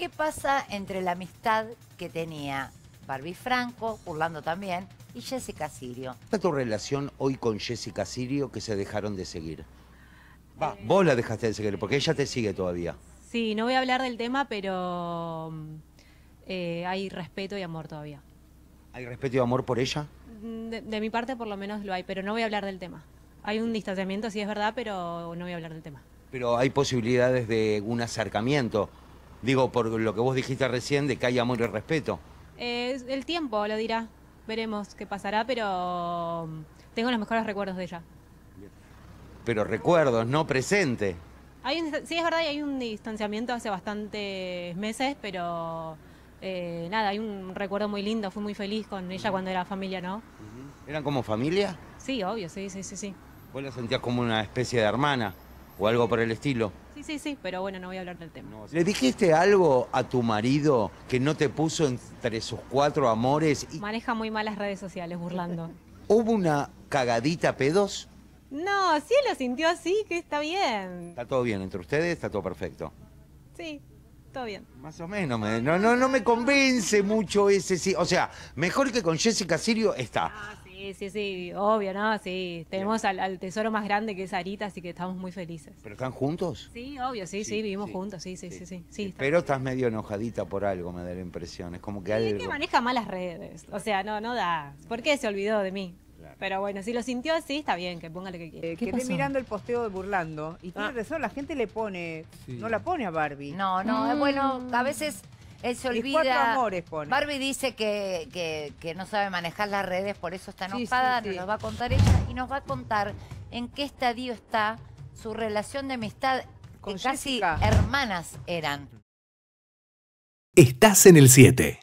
¿Qué pasa entre la amistad que tenía Barbie Franco, burlando también, y Jessica Sirio? ¿Cuál es tu relación hoy con Jessica Sirio que se dejaron de seguir? Va, eh, vos la dejaste de seguir, porque ella te sigue todavía. Sí, no voy a hablar del tema, pero mm, eh, hay respeto y amor todavía. ¿Hay respeto y amor por ella? Mm, de, mi parte por lo menos lo hay, pero no voy a hablar del tema. Hay un distanciamiento, sí es verdad, pero no voy a hablar del tema. Pero hay posibilidades de un acercamiento Digo, por lo que vos dijiste recién, de que hay amor y respeto. el tiempo lo dirá. Veremos qué pasará, pero mm, tengo los mejores recuerdos de ella. Pero recuerdos, no presente. sí, es verdad, hay un distanciamiento hace bastantes meses, pero eh, nada, hay un recuerdo muy lindo. Fui muy feliz con ella cuando era familia, ¿no? ¿Eran como familia? Sí, obvio, sí, sí, sí, sí. ¿Vos la sentías como una especie de hermana o algo por el estilo? Sí, sí, sí, pero bueno, no voy a hablar del tema. ¿Le dijiste algo a tu marido que no te puso entre sus cuatro amores? Y... Maneja muy mal las redes sociales, burlando. ¿Hubo una cagadita pedos? No, sí lo sintió así, que está bien. ¿Está todo bien entre ustedes? ¿Está todo perfecto? Sí, todo bien. Más o menos, no, no, no me convence mucho ese sí. O sea, mejor que con Jessica Sirio está. Ah, Sí, sí, sí, obvio, ¿no? Sí, tenemos al, tesoro más grande que es Arita, así que estamos muy felices. ¿Pero están juntos? Sí, obvio, sí, sí, vivimos juntos, sí, sí, sí, sí. Pero estás medio enojadita por algo, me da la impresión, es como que algo... Es que maneja las redes, o sea, no, no da. ¿Por qué se olvidó de mí? Pero bueno, si lo sintió así, está bien, que ponga lo que quiera. Eh, que esté mirando el posteo de Burlando. Y tiene ah. razón, la gente le pone, no la pone a Barbie. No, no, es bueno, a veces él se olvida. Barbie dice que, no sabe manejar las redes, por eso está enojada. Nos va a contar ella y nos va a contar en qué estadio está su relación de amistad Con que casi hermanas eran. Estás en el 7.